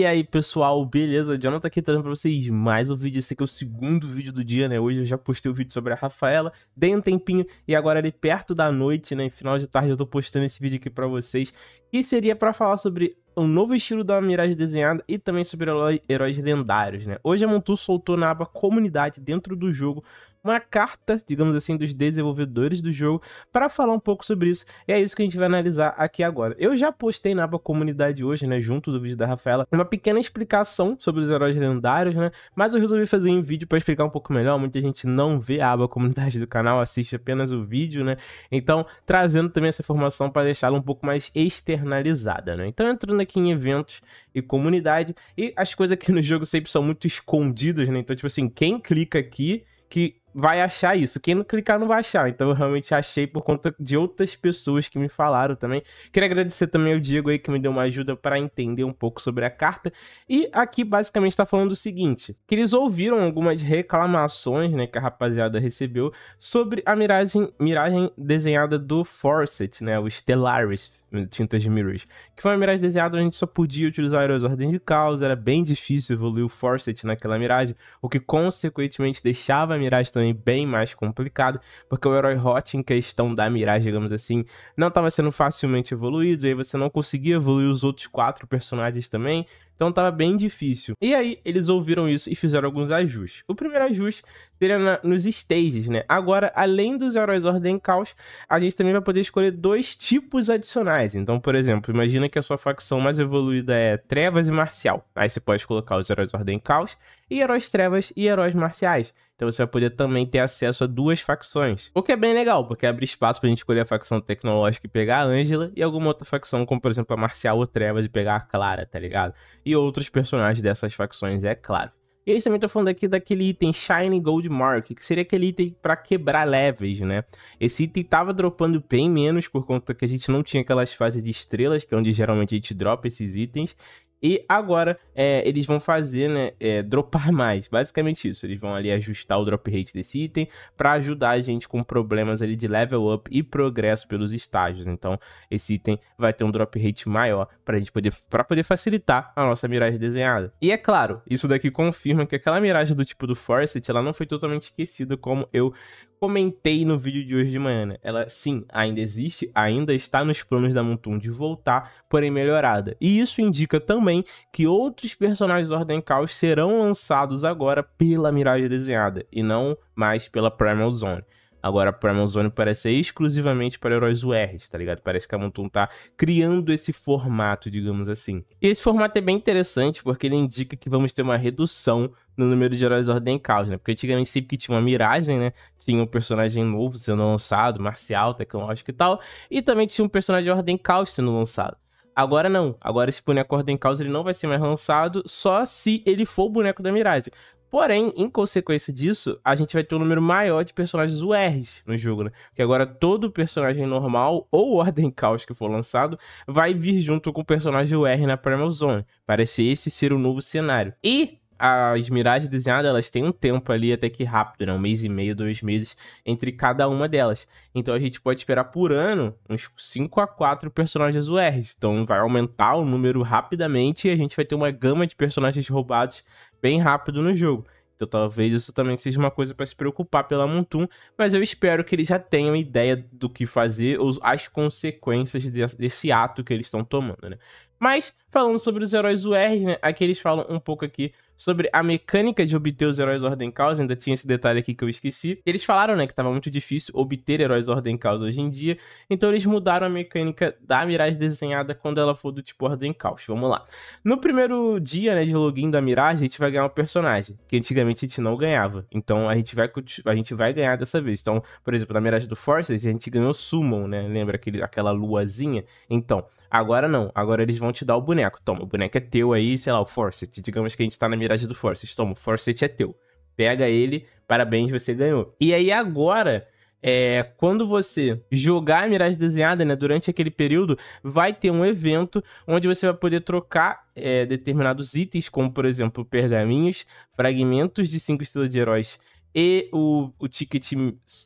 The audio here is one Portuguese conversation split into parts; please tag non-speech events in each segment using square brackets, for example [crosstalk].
E aí, pessoal, beleza? Jonathan aqui trazendo pra vocês mais um vídeo. Esse aqui é o segundo vídeo do dia, né? Hoje eu já postei o um vídeo sobre a Rafaela, dei um tempinho e agora é ali perto da noite, né? Final de tarde eu tô postando esse vídeo aqui pra vocês. Que seria pra falar sobre um novo estilo da miragem desenhada e também sobre heróis lendários, né? Hoje a Montu soltou na aba comunidade dentro do jogo uma carta, digamos assim, dos desenvolvedores do jogo para falar um pouco sobre isso. E é isso que a gente vai analisar aqui agora. Eu já postei na aba comunidade hoje, né, junto do vídeo da Rafaela, uma pequena explicação sobre os heróis lendários, né? Mas eu resolvi fazer em vídeo para explicar um pouco melhor. Muita gente não vê a aba comunidade do canal, assiste apenas o vídeo, né? Então, trazendo também essa informação para deixá-la um pouco mais externalizada, né? Então, entrando aqui em eventos e comunidade, e as coisas aqui no jogo sempre são muito escondidas, né? Então, tipo assim, quem clica aqui que vai achar isso. Quem não clicar não vai achar. Então eu realmente achei por conta de outras pessoas que me falaram também. Queria agradecer também ao Diego aí que me deu uma ajuda para entender um pouco sobre a carta. E aqui basicamente está falando o seguinte, que eles ouviram algumas reclamações, né, que a rapaziada recebeu sobre a miragem, miragem desenhada do Forset, né, o Stellaris, Tintas de Mirrors, que foi uma miragem desenhada onde a gente só podia utilizar as ordens de causa, era bem difícil evoluir o Forset naquela miragem, o que consequentemente deixava a miragem também bem mais complicado, porque o herói hot em questão da miragem, digamos assim, não estava sendo facilmente evoluído, e aí você não conseguia evoluir os outros quatro personagens também, então tava bem difícil. E aí eles ouviram isso e fizeram alguns ajustes. O primeiro ajuste seria na, nos stages, né? Agora, além dos heróis Ordem Caos, a gente também vai poder escolher dois tipos adicionais. Então, por exemplo, imagina que a sua facção mais evoluída é Trevas e Marcial. Aí você pode colocar os heróis Ordem Caos e heróis Trevas e heróis Marciais. Então você vai poder também ter acesso a duas facções. O que é bem legal, porque abre espaço pra gente escolher a facção tecnológica e pegar a Angela e alguma outra facção, como por exemplo a Marcial ou Trevas e pegar a Clara, tá ligado? E outros personagens dessas facções, é claro. E aí também tô falando aqui daquele item Shiny Gold Mark, que seria aquele item para quebrar levels, né? Esse item tava dropando bem menos por conta que a gente não tinha aquelas fases de estrelas, que é onde geralmente a gente dropa esses itens, e agora é, eles vão fazer, né? É, dropar [laughs] mais. Basicamente isso. Eles vão ali ajustar o drop rate desse item para ajudar a gente com problemas ali de level up e progresso pelos estágios. Então, esse item vai ter um drop rate maior para gente poder para poder facilitar a nossa miragem desenhada. E é claro, isso daqui confirma que aquela miragem do tipo do Forset ela não foi totalmente esquecida como eu comentei no vídeo de hoje de manhã, né? ela sim, ainda existe, ainda está nos planos da Mutum de voltar, porém melhorada. E isso indica também que outros personagens Ordem Caos serão lançados agora pela Mirage Desenhada e não mais pela Primal Zone. Agora, a Primal Zone parece ser exclusivamente para heróis URs, tá ligado? Parece que a Montun tá criando esse formato, digamos assim. E esse formato é bem interessante porque ele indica que vamos ter uma redução no número de heróis Ordem Caos, né? Porque antigamente sempre que tinha uma miragem, né? Tinha um personagem novo sendo lançado, marcial, tecnológico e tal. E também tinha um personagem de Ordem Caos sendo lançado. Agora não. Agora esse boneco Ordem Caos ele não vai ser mais lançado só se ele for o boneco da miragem. Porém, em consequência disso, a gente vai ter um número maior de personagens URs no jogo, né? Porque agora todo personagem normal ou Ordem Caos que for lançado vai vir junto com o personagem UR na Primal Zone. Parece esse ser o novo cenário. E as miragens desenhadas, elas têm um tempo ali até que rápido, né? Um mês e meio, dois meses entre cada uma delas. Então a gente pode esperar por ano uns 5 a 4 personagens URs. Então vai aumentar o número rapidamente e a gente vai ter uma gama de personagens roubados bem rápido no jogo. Então talvez isso também seja uma coisa para se preocupar pela Montum, mas eu espero que eles já tenham ideia do que fazer ou as consequências desse ato que eles estão tomando, né? Mas falando sobre os heróis URs, né? Aqui eles falam um pouco aqui sobre a mecânica de obter os heróis Ordem Caos, ainda tinha esse detalhe aqui que eu esqueci. Eles falaram, né, que tava muito difícil obter heróis Ordem Caos hoje em dia, então eles mudaram a mecânica da Mirage desenhada quando ela for do tipo Ordem Caos. Vamos lá. No primeiro dia, né, de login da Mirage, a gente vai ganhar um personagem, que antigamente a gente não ganhava. Então a gente vai, a gente vai ganhar dessa vez. Então, por exemplo, na Mirage do Forces, a gente ganhou Summon, né? Lembra aquele, aquela luazinha? Então, agora não. Agora eles vão te dar o boneco. Toma, o boneco é teu aí, sei lá, o Force. Digamos que a gente tá na Mirage habilidade do Force, Toma, o Forset é teu. Pega ele, parabéns, você ganhou. E aí agora, é, quando você jogar a miragem desenhada, né, durante aquele período, vai ter um evento onde você vai poder trocar é, determinados itens, como por exemplo pergaminhos, fragmentos de 5 estrelas de heróis e o, o ticket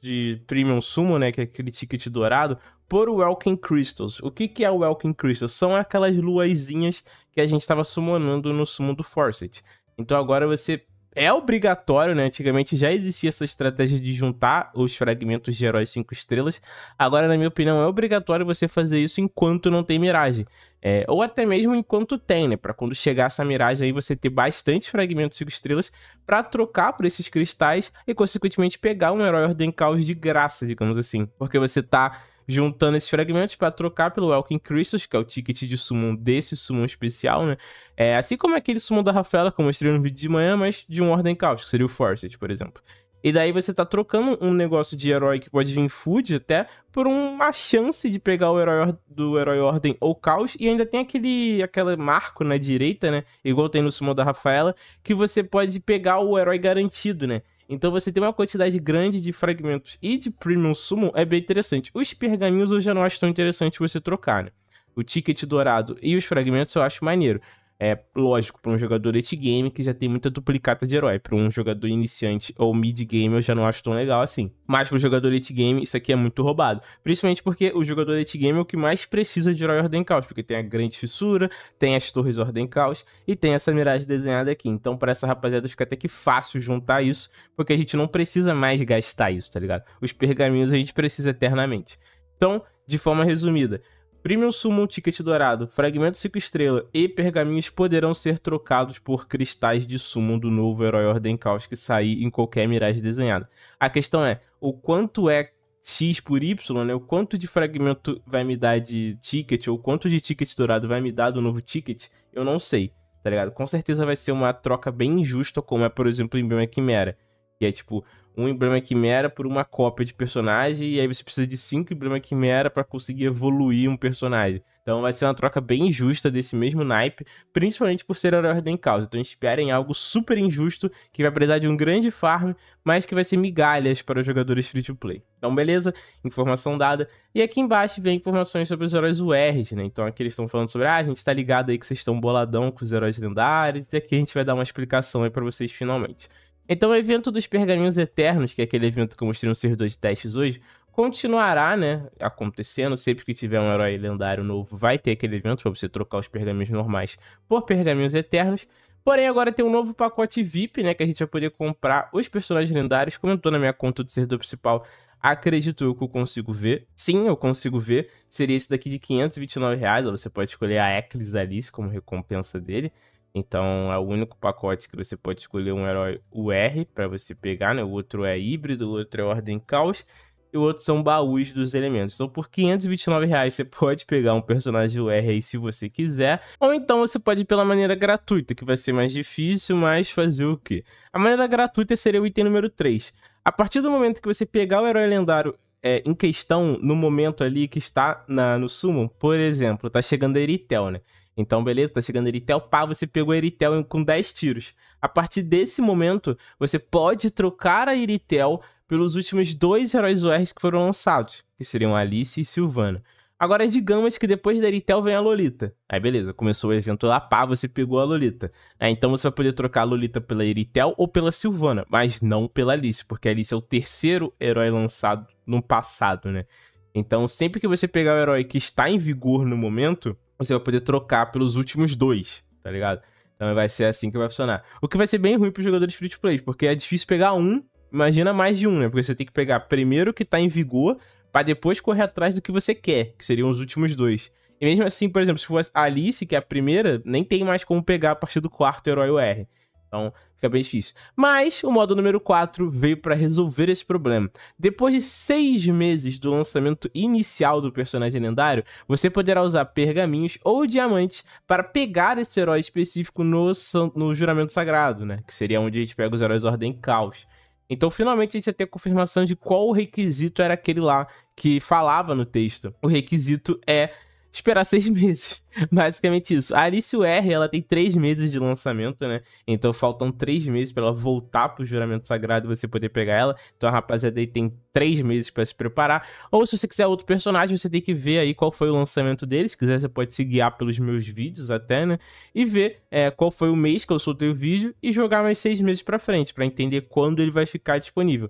de Premium Sumo, né, que é aquele ticket dourado, por Welcome Crystals. O que, que é o Welcome Crystals? São aquelas luazinhas que a gente estava summonando no sumo do Forset. Então agora você é obrigatório, né? Antigamente já existia essa estratégia de juntar os fragmentos de heróis 5 estrelas. Agora, na minha opinião, é obrigatório você fazer isso enquanto não tem miragem. É, ou até mesmo enquanto tem, né? Para quando chegar essa miragem aí você ter bastante fragmentos 5 estrelas para trocar por esses cristais e, consequentemente, pegar um herói Ordem Caos de graça, digamos assim. Porque você tá juntando esses fragmentos para trocar pelo Elkin Crystals, que é o ticket de summon desse summon especial, né? É, assim como aquele summon da Rafaela que eu mostrei no vídeo de manhã, mas de um ordem caos, que seria o Forces, por exemplo. E daí você tá trocando um negócio de herói que pode vir food até por uma chance de pegar o herói do herói ordem ou caos e ainda tem aquele aquela marco na né, direita, né? Igual tem no sumo da Rafaela, que você pode pegar o herói garantido, né? Então você tem uma quantidade grande de fragmentos e de premium summon é bem interessante. Os pergaminhos eu já não acho tão interessante você trocar, né? O ticket dourado e os fragmentos eu acho maneiro. É lógico, para um jogador late game que já tem muita duplicata de herói. Para um jogador iniciante ou mid game, eu já não acho tão legal assim. Mas para um jogador late game, isso aqui é muito roubado. Principalmente porque o jogador late game é o que mais precisa de herói Ordem Caos, porque tem a grande fissura, tem as torres Ordem Caos e tem essa miragem desenhada aqui. Então, para essa rapaziada, fica até que fácil juntar isso, porque a gente não precisa mais gastar isso, tá ligado? Os pergaminhos a gente precisa eternamente. Então, de forma resumida, Premium Summon Ticket Dourado, Fragmento 5 Estrela e Pergaminhos poderão ser trocados por cristais de Summon do novo Herói Ordem Caos que sair em qualquer miragem desenhada. A questão é, o quanto é X por Y, né? O quanto de fragmento vai me dar de ticket ou quanto de ticket dourado vai me dar do novo ticket, eu não sei, tá ligado? Com certeza vai ser uma troca bem injusta, como é, por exemplo, em Bioma Quimera. Que é tipo, um emblema quimera por uma cópia de personagem, e aí você precisa de cinco emblemas quimera para conseguir evoluir um personagem. Então vai ser uma troca bem injusta desse mesmo naipe, principalmente por ser herói ordem causa. Então esperem algo super injusto, que vai precisar de um grande farm, mas que vai ser migalhas para os jogadores free to play. Então beleza, informação dada. E aqui embaixo vem informações sobre os heróis URs, né? Então aqui eles estão falando sobre, ah, a gente tá ligado aí que vocês estão boladão com os heróis lendários, e aqui a gente vai dar uma explicação aí para vocês finalmente. Então o evento dos pergaminhos eternos, que é aquele evento que eu mostrei no servidor de testes hoje, continuará, né, acontecendo. Sempre que tiver um herói lendário novo, vai ter aquele evento para você trocar os pergaminhos normais por pergaminhos eternos. Porém, agora tem um novo pacote VIP, né, que a gente vai poder comprar os personagens lendários. Como eu tô na minha conta do servidor principal, acredito eu que eu consigo ver. Sim, eu consigo ver. Seria esse daqui de 529 reais. Você pode escolher a Eclis Alice como recompensa dele. Então é o único pacote que você pode escolher um herói UR para você pegar, né? O outro é híbrido, o outro é ordem caos e o outro são baús dos elementos. Então por 529 reais você [laughs] pode pegar um personagem UR aí se você quiser, ou então você pode ir pela maneira gratuita, que vai ser mais difícil, mas fazer o quê? A maneira gratuita seria o item número 3. A partir do momento que você pegar o herói lendário é, em questão no momento ali que está na, no summon, por exemplo, tá chegando a Eritel, né? Então, beleza, tá chegando Eritel, pá, você pegou Eritel com 10 tiros. A partir desse momento, você pode trocar a Eritel pelos últimos dois heróis URs que foram lançados, que seriam Alice e Silvana. Agora, é digamos que depois da Eritel vem a Lolita. Aí, beleza, começou o evento lá, pá, você pegou a Lolita. Aí, então você vai poder trocar a Lolita pela Eritel ou pela Silvana, mas não pela Alice, porque a Alice é o terceiro herói lançado no passado, né? Então, sempre que você pegar o herói que está em vigor no momento, você vai poder trocar pelos últimos dois, tá ligado? Então vai ser assim que vai funcionar. O que vai ser bem ruim para os jogadores free to play, porque é difícil pegar um, imagina mais de um, né? Porque você tem que pegar primeiro o que tá em vigor, para depois correr atrás do que você quer, que seriam os últimos dois. E mesmo assim, por exemplo, se fosse Alice, que é a primeira, nem tem mais como pegar a partir do quarto herói UR. Então, fica bem difícil. Mas o modo número 4 veio para resolver esse problema. Depois de seis meses do lançamento inicial do personagem lendário, você poderá usar pergaminhos ou diamantes para pegar esse herói específico no, no juramento sagrado, né? Que seria onde a gente pega os heróis Ordem Caos. Então, finalmente, a gente ia ter a confirmação de qual requisito era aquele lá que falava no texto. O requisito é esperar [laughs] seis meses. Basicamente isso. A Alice R, ela tem três meses de lançamento, né? Então faltam três meses para ela voltar pro juramento sagrado e você poder pegar ela. Então a rapaziada aí tem três meses para se preparar. Ou se você quiser outro personagem, você tem que ver aí qual foi o lançamento dele. Se quiser, você pode se guiar pelos meus vídeos até, né? E ver é, qual foi o mês que eu soltei o vídeo e jogar mais seis meses para frente, para entender quando ele vai ficar disponível.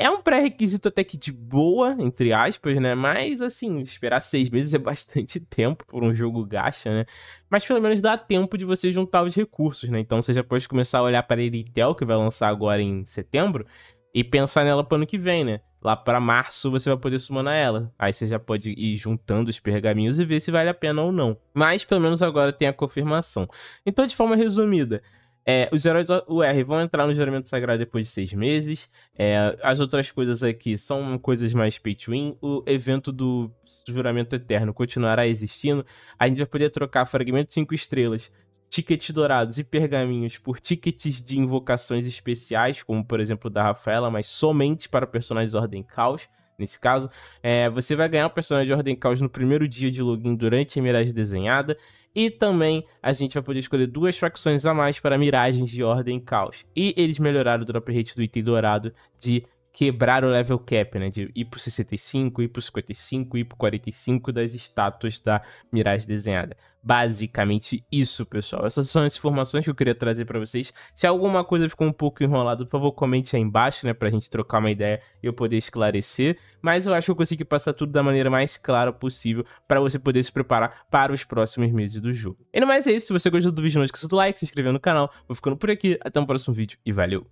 É um pré-requisito até que de boa, entre aspas, né? Mas, assim, esperar seis meses [laughs] é bastante tempo por um jogo gacha, né? Mas pelo menos dá tempo de você juntar os recursos, né? Então você já pode começar a olhar para a Eritel, que vai lançar agora em setembro, e pensar nela para o ano que vem, né? Lá para março você vai poder sumar ela. Aí você já pode ir juntando os pergaminhos e ver se vale a pena ou não. Mas pelo menos agora tem a confirmação. Então, de forma resumida, é, os heróis UR vão entrar no juramento sagrado depois de seis meses. É, as outras coisas aqui são coisas mais pay to win. O evento do juramento eterno continuará existindo. A gente vai poder trocar fragmentos 5 estrelas, tickets dourados e pergaminhos por tickets de invocações especiais, como por exemplo da Rafaela, mas somente para personagens de Ordem Caos nesse caso. É, você vai ganhar o personagem de Ordem Caos no primeiro dia de login durante a emiragem desenhada. E também a gente vai poder escolher duas facções a mais para miragens de ordem caos. E eles melhoraram o drop rate do item dourado de quebrar o level cap, né? De ir pro 65, ir pro 55, ir pro 45 das estátuas da Mirage desenhada. Basicamente isso, pessoal. Essas são as informações que eu queria trazer para vocês. Se alguma coisa ficou um pouco enrolada, por favor, comente aí embaixo, né? Pra gente trocar uma ideia e eu poder esclarecer. Mas eu acho que eu consegui passar tudo da maneira mais clara possível para você poder se preparar para os próximos meses do jogo. E no mais é isso. Se você gostou do vídeo, não esqueça do like, se inscrever no canal. Vou ficando por aqui. Até o um próximo vídeo e valeu!